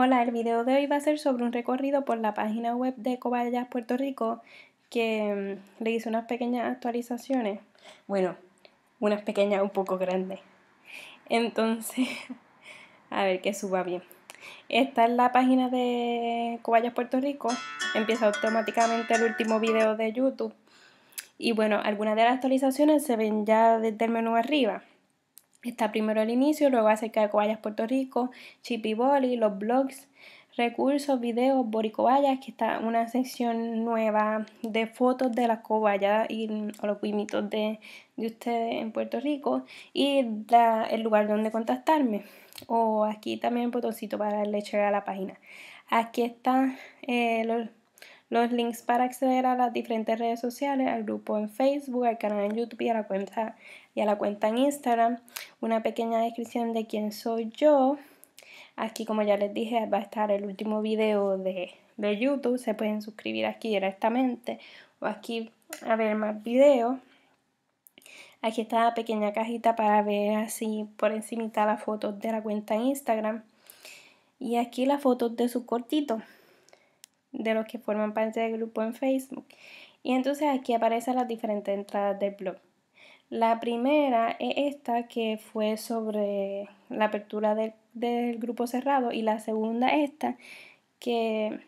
Hola, el video de hoy va a ser sobre un recorrido por la página web de Cobayas Puerto Rico que mm, le hice unas pequeñas actualizaciones. Bueno, unas pequeñas un poco grandes. Entonces, a ver que suba bien. Esta es la página de Cobayas Puerto Rico. Empieza automáticamente el último video de YouTube. Y bueno, algunas de las actualizaciones se ven ya desde el menú arriba. Está primero el inicio, luego acerca de Cobayas Puerto Rico, Chipiboli, los blogs, recursos, videos, Boricobayas, que está una sección nueva de fotos de las cobayas y los cuimitos de, ustedes en Puerto Rico y el lugar donde contactarme. O aquí también un botoncito para darle a la página. Aquí están eh, los los links para acceder a las diferentes redes sociales, al grupo en Facebook, al canal en YouTube y a la cuenta, y a la cuenta en Instagram. Una pequeña descripción de quién soy yo. Aquí, como ya les dije, va a estar el último video de, YouTube. Se pueden suscribir aquí directamente o aquí a ver más videos. Aquí está la pequeña cajita para ver así por encima las fotos de la cuenta en Instagram. Y aquí las fotos de su cortito de los que forman parte del grupo en Facebook. Y entonces aquí aparecen las diferentes entradas del blog. La primera es esta que fue sobre la apertura del, grupo cerrado y la segunda esta que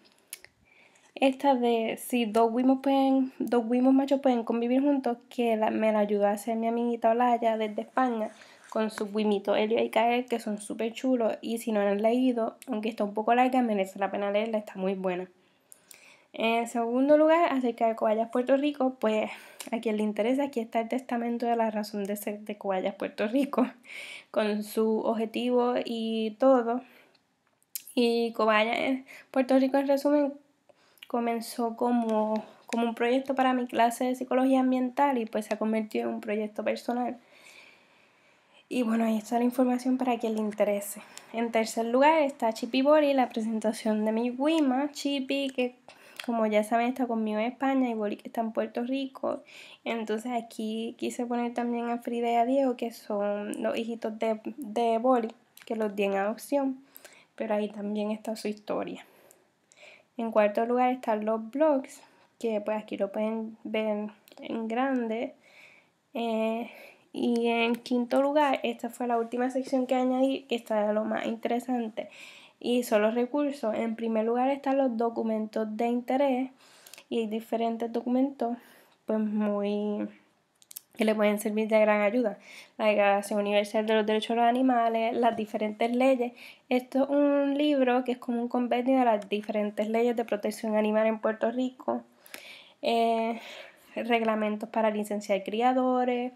esta de si dos wimos pueden, dos machos pueden convivir juntos, que me la ayudó a hacer mi amiguita Olaya desde España con sus wimitos Elio y Kael que son súper chulos y si no la han leído, aunque está un poco larga, merece la pena leerla, está muy buena. En segundo lugar, acerca de Cobayas, Puerto Rico, pues a quien le interesa, aquí está el testamento de la razón de ser de Cobayas, Puerto Rico, con su objetivo y todo. Y Cobayas, Puerto Rico, en resumen, comenzó como, como un proyecto para mi clase de psicología ambiental y pues se ha convertido en un proyecto personal. Y bueno, ahí está la información para quien le interese. En tercer lugar está Chipi Bori, la presentación de mi Wima. Chipi, que como ya saben, está conmigo en España y Boric está en Puerto Rico. Entonces aquí quise poner también a Frida y a Diego, que son los hijitos de, de que los di en adopción. Pero ahí también está su historia. En cuarto lugar están los blogs, que pues aquí lo pueden ver en grande. Eh, y en quinto lugar, esta fue la última sección que añadí, que está lo más interesante, y son los recursos. En primer lugar están los documentos de interés y diferentes documentos pues muy que le pueden servir de gran ayuda. La Declaración Universal de los Derechos de los Animales, las diferentes leyes. Esto es un libro que es como un convenio de las diferentes leyes de protección animal en Puerto Rico. Eh, reglamentos para licenciar criadores,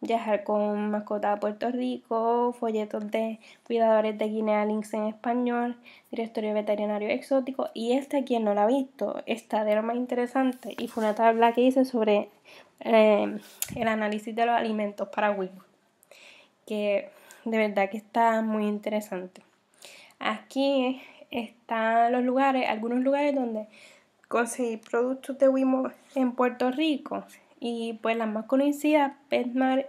viajar con mascota a Puerto Rico, folletos de cuidadores de Guinea Lynx en español, directorio veterinario exótico y esta quien no la ha visto, está de lo más interesante y fue una tabla que hice sobre eh, el análisis de los alimentos para Wimo. que de verdad que está muy interesante. Aquí están los lugares, algunos lugares donde conseguir productos de Wimo en Puerto Rico y pues las más conocidas, PetSmart,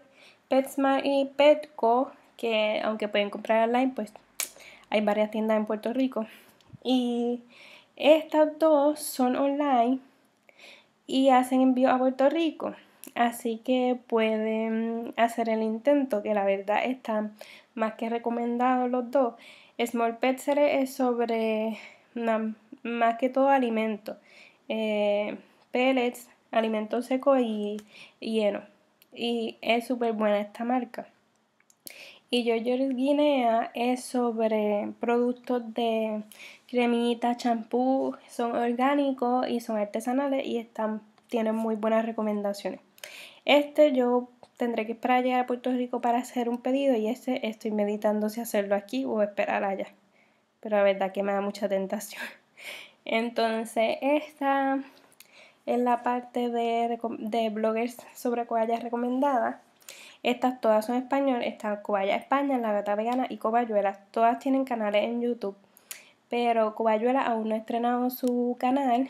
y Petco, que aunque pueden comprar online, pues hay varias tiendas en Puerto Rico. Y estas dos son online y hacen envío a Puerto Rico. Así que pueden hacer el intento, que la verdad están más que recomendados los dos. Small Pet es sobre más que todo alimento, eh, pellets, alimentos seco y, lleno Y es súper buena esta marca. Y Joyor Guinea es sobre productos de cremita, champú, son orgánicos y son artesanales y están, tienen muy buenas recomendaciones. Este yo tendré que esperar a llegar a Puerto Rico para hacer un pedido y este estoy meditando si hacerlo aquí o esperar allá. Pero la verdad que me da mucha tentación. Entonces, esta en la parte de, bloggers sobre cobayas recomendadas. Estas todas son español, está Cobaya España, La Gata Vegana y Cobayuela. Todas tienen canales en YouTube. Pero Cobayuela aún no ha estrenado su canal,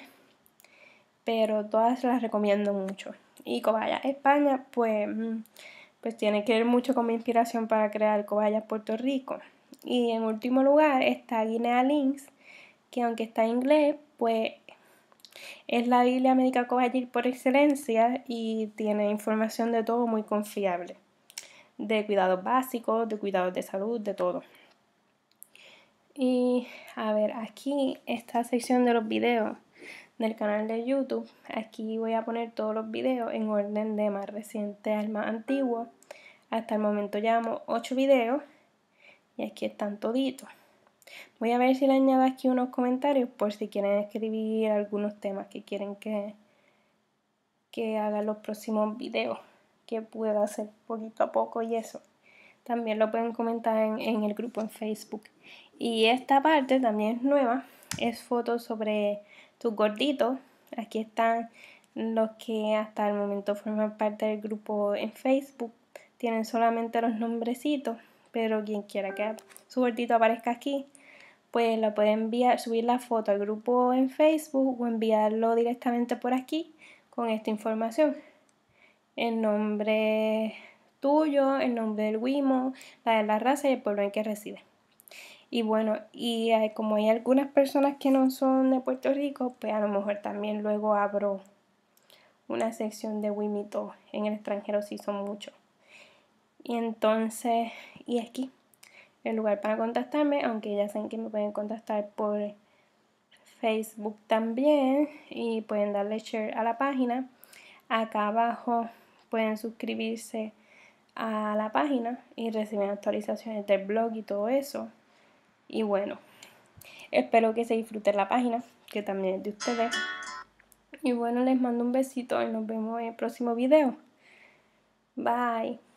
pero todas las recomiendo mucho. Y Cobaya España, pues, mm, pues tiene que ver mucho con mi inspiración para crear Cobayas Puerto Rico. Y en último lugar está Guinea Links, que aunque está en inglés, pues es la Biblia médica Covallir por excelencia y tiene información de todo muy confiable, de cuidados básicos, de cuidados de salud, de todo. Y a ver, aquí esta sección de los videos del canal de YouTube, aquí voy a poner todos los videos en orden de más reciente al más antiguo. Hasta el momento llevamos 8 videos y aquí están toditos. Voy a ver si le añado aquí unos comentarios por si quieren escribir algunos temas que quieren que, que haga los próximos videos que pueda hacer poquito a poco y eso. También lo pueden comentar en, en el grupo en Facebook. Y esta parte también es nueva. Es fotos sobre tus gorditos. Aquí están los que hasta el momento forman parte del grupo en Facebook. Tienen solamente los nombrecitos pero quien quiera que su gordito aparezca aquí, pues lo puede enviar, subir la foto al grupo en Facebook o enviarlo directamente por aquí con esta información. El nombre tuyo, el nombre del Wimo, la de la raza y el pueblo en que reside. Y bueno, y como hay algunas personas que no son de Puerto Rico, pues a lo mejor también luego abro una sección de Wimito en el extranjero si son muchos. Y entonces, y aquí, el lugar para contactarme, aunque ya saben que me pueden contactar por Facebook también y pueden darle share a la página. Acá abajo pueden suscribirse a la página y recibir actualizaciones del blog y todo eso. Y bueno, espero que se disfruten la página, que también es de ustedes. Y bueno, les mando un besito y nos vemos en el próximo video. Bye.